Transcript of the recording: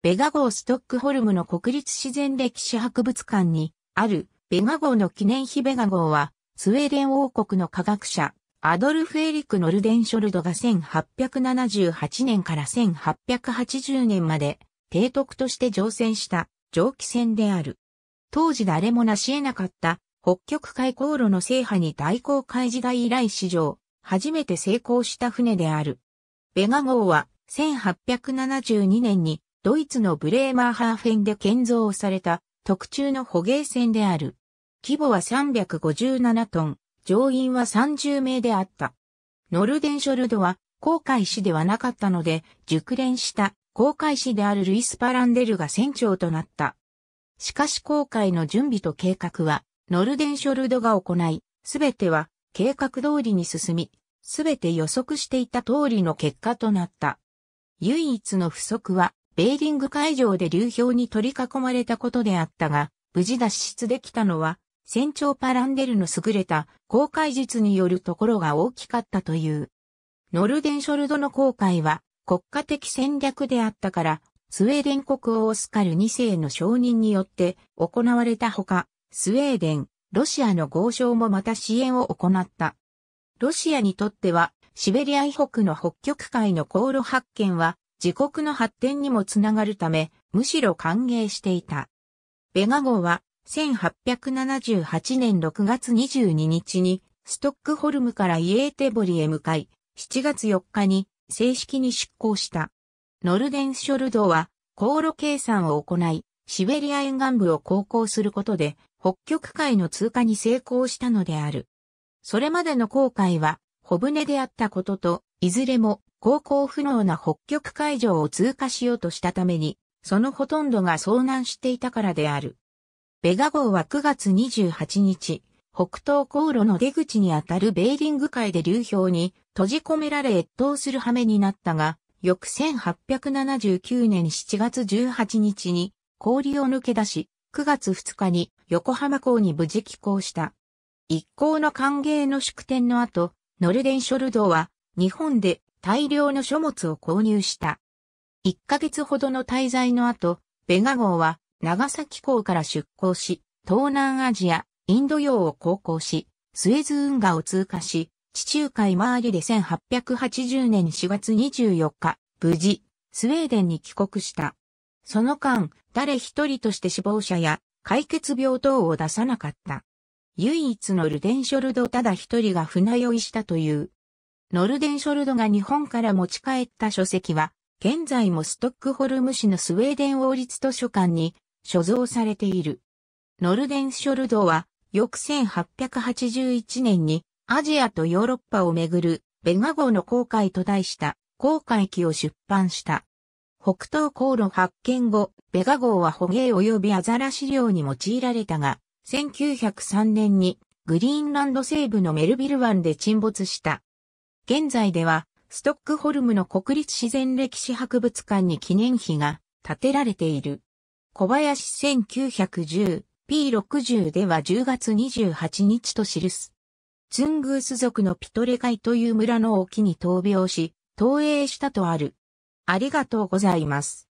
ベガ号ストックホルムの国立自然歴史博物館にあるベガ号の記念碑ベガ号はスウェーデン王国の科学者アドルフ・エリク・ノルデンショルドが1878年から1880年まで提督として乗船した蒸気船である。当時誰も成し得なかった北極海航路の制覇に大航海時代以来史上初めて成功した船である。ベガ号は1872年にドイツのブレーマーハーフェンで建造された特注の捕鯨船である。規模は357トン、乗員は30名であった。ノルデンショルドは航海士ではなかったので、熟練した航海士であるルイス・パランデルが船長となった。しかし航海の準備と計画は、ノルデンショルドが行い、すべては計画通りに進み、すべて予測していた通りの結果となった。唯一の不足は、ベーリング海上で流氷に取り囲まれたことであったが、無事脱出できたのは、船長パランデルの優れた航海術によるところが大きかったという。ノルデンショルドの航海は国家的戦略であったから、スウェーデン国王オスカル2世の承認によって行われたほか、スウェーデン、ロシアの豪商もまた支援を行った。ロシアにとっては、シベリア以北の北極海の航路発見は、自国の発展にもつながるため、むしろ歓迎していた。ベガ号は、1878年6月22日に、ストックホルムからイエーテボリへ向かい、7月4日に正式に出港した。ノルデンショルドは、航路計算を行い、シベリア沿岸部を航行することで、北極海の通過に成功したのである。それまでの航海は、小舟であったことと、いずれも航行不能な北極海上を通過しようとしたために、そのほとんどが遭難していたからである。ベガ号は9月28日、北東航路の出口にあたるベーリング海で流氷に閉じ込められ越冬する羽目になったが、翌1879年7月18日に氷を抜け出し、9月2日に横浜港に無事寄港した。一行の歓迎の祝典の後、ノルデンショルドは日本で大量の書物を購入した。1ヶ月ほどの滞在の後、ベガ号は長崎港から出港し、東南アジア、インド洋を航行し、スエズ運河を通過し、地中海周りで1880年4月24日、無事、スウェーデンに帰国した。その間、誰一人として死亡者や解決病等を出さなかった。唯一のルデンショルドただ一人が船酔いしたというノルデンショルドが日本から持ち帰った書籍は、現在もストックホルム市のスウェーデン王立図書館に所蔵されている。ノルデンショルドは、翌1881年にアジアとヨーロッパをめぐるベガ号の航海と題した航海記を出版した。北東航路発見後、ベガ号は捕鯨及びアザラ資料に用いられたが、1903年にグリーンランド西部のメルビル湾で沈没した。現在では、ストックホルムの国立自然歴史博物館に記念碑が建てられている。小林 1910P60 では10月28日と記す。ツングース族のピトレガイという村の沖に闘病し、投影したとある。ありがとうございます。